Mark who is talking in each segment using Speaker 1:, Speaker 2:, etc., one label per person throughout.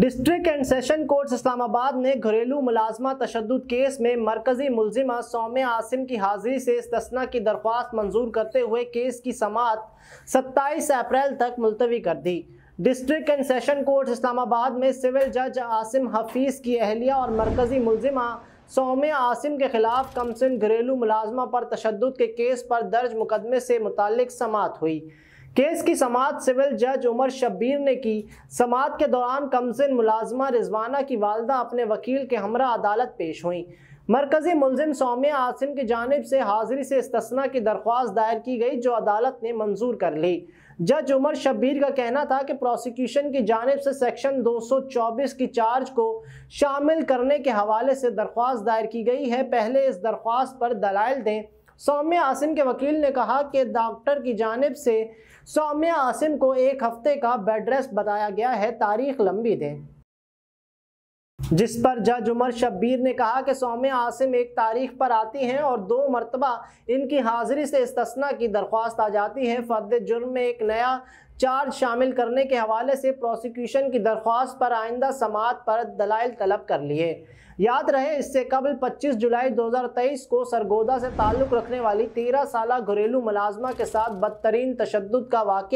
Speaker 1: district and session court Islamabad ने घरेलू मुलाजमा तशद case में मरकजी मुलजिमा सौम्य आसिम की हाजिरी से इस्तना की दरख्वास्त मंजूर करते हुए केस की समात 27 अप्रैल तक मुलतवी कर दी district and session court Islamabad में सिविल जज आसिम हफीज़ की अहलिया और मरकजी मुलजिमा सौम्य आसिम के खिलाफ कमसिन घरेलू मुलाजमा पर तशद के केस पर दर्ज मुकदमे से मुतल समात हुई केस की समाज सिविल जज उमर शब्बीर ने की समाज के दौरान कमजिन मुलाजमा रिजवाना की वालदा अपने वकील के हमरा अदालत पेश हुई मरकजी मुलजिम सौम्या आसिम की जानब से हाजिरी से इस्तना की दरख्वास्त दायर की गई जो अदालत ने मंजूर कर ली जज उमर शब्बीर का कहना था कि प्रोसिक्यूशन की जानब से सेक्शन 224 की चार्ज को शामिल करने के हवाले से दरख्वास्त दायर की गई है पहले इस दरख्वास्त पर दलाइल दें सौम्या आसिम के वकील ने कहा कि डॉक्टर की जानब से सौम्या आसिम को एक हफ्ते का बेड रेस्ट बताया गया है तारीख लंबी दें जिस पर जज उमर शब्बीर ने कहा कि सौम्या आसिम एक तारीख पर आती हैं और दो मरतबा इनकी हाजिरी से इस्तना की दरख्वास्त आ जाती है फर्द जुर्म में एक नया चार्ज शामिल करने के हवाले से प्रोसिक्यूशन की दरख्वास्त पर आइंदा समात पर दलाइल तलब कर लिए याद रहे इससे कबल 25 जुलाई 2023 को सरगोदा से ताल्लुक़ रखने वाली 13 साल घरेलू मुलाजमा के साथ बदतरीन तशद का वाक़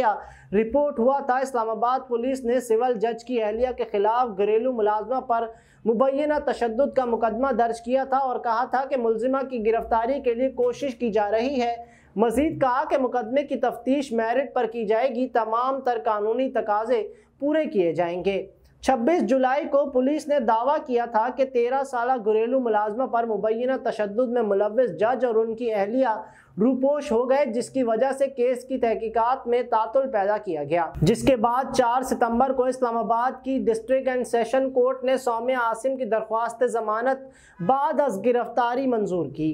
Speaker 1: रिपोर्ट हुआ था इस्लामाबाद पुलिस ने सिविल जज की अहलिया के ख़िलाफ़ घरेलू मुलाजमा पर मुबैना तशद का मुकदमा दर्ज किया था और कहा था कि मुलजिमा की गिरफ्तारी के लिए कोशिश की जा रही है मजीद कहा कि मुकदमे की तफ्तीश मेरिट पर की जाएगी तमाम तर कानूनी तकाजे पूरे किए जाएंगे 26 जुलाई को पुलिस ने दावा किया था कि 13 साल घरेलू मुलाजमा पर मुबैना तशद में मुलविस जज और उनकी अहलिया रूपोश हो गए जिसकी वजह से केस की तहकीकात में तातुल पैदा किया गया जिसके बाद 4 सितंबर को इस्लामाबाद की डिस्ट्रिक्ट एंड सेशन कोर्ट ने सौम्या आसिम की दरख्वास्त जमानत बाद गिरफ्तारी मंजूर की